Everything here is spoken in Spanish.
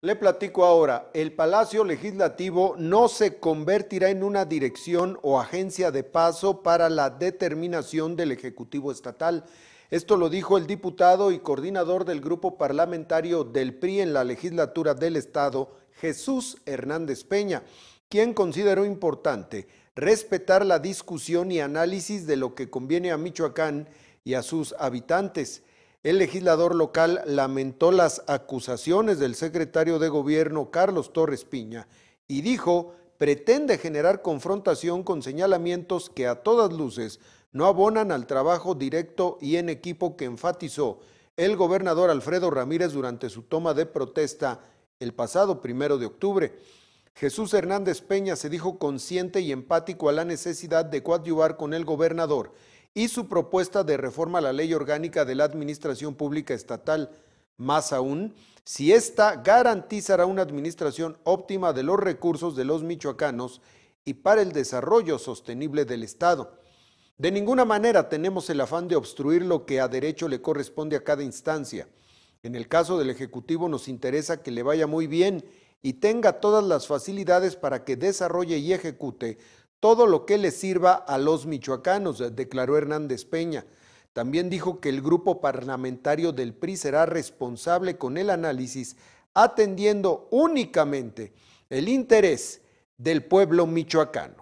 Le platico ahora, el Palacio Legislativo no se convertirá en una dirección o agencia de paso para la determinación del Ejecutivo Estatal. Esto lo dijo el diputado y coordinador del grupo parlamentario del PRI en la legislatura del Estado, Jesús Hernández Peña, quien consideró importante respetar la discusión y análisis de lo que conviene a Michoacán y a sus habitantes el legislador local lamentó las acusaciones del secretario de gobierno Carlos Torres Piña y dijo pretende generar confrontación con señalamientos que a todas luces no abonan al trabajo directo y en equipo que enfatizó el gobernador Alfredo Ramírez durante su toma de protesta el pasado primero de octubre. Jesús Hernández Peña se dijo consciente y empático a la necesidad de coadyuvar con el gobernador y su propuesta de reforma a la ley orgánica de la Administración Pública Estatal. Más aún, si ésta garantizará una administración óptima de los recursos de los michoacanos y para el desarrollo sostenible del Estado. De ninguna manera tenemos el afán de obstruir lo que a derecho le corresponde a cada instancia. En el caso del Ejecutivo nos interesa que le vaya muy bien y tenga todas las facilidades para que desarrolle y ejecute todo lo que le sirva a los michoacanos, declaró Hernández Peña. También dijo que el grupo parlamentario del PRI será responsable con el análisis, atendiendo únicamente el interés del pueblo michoacano.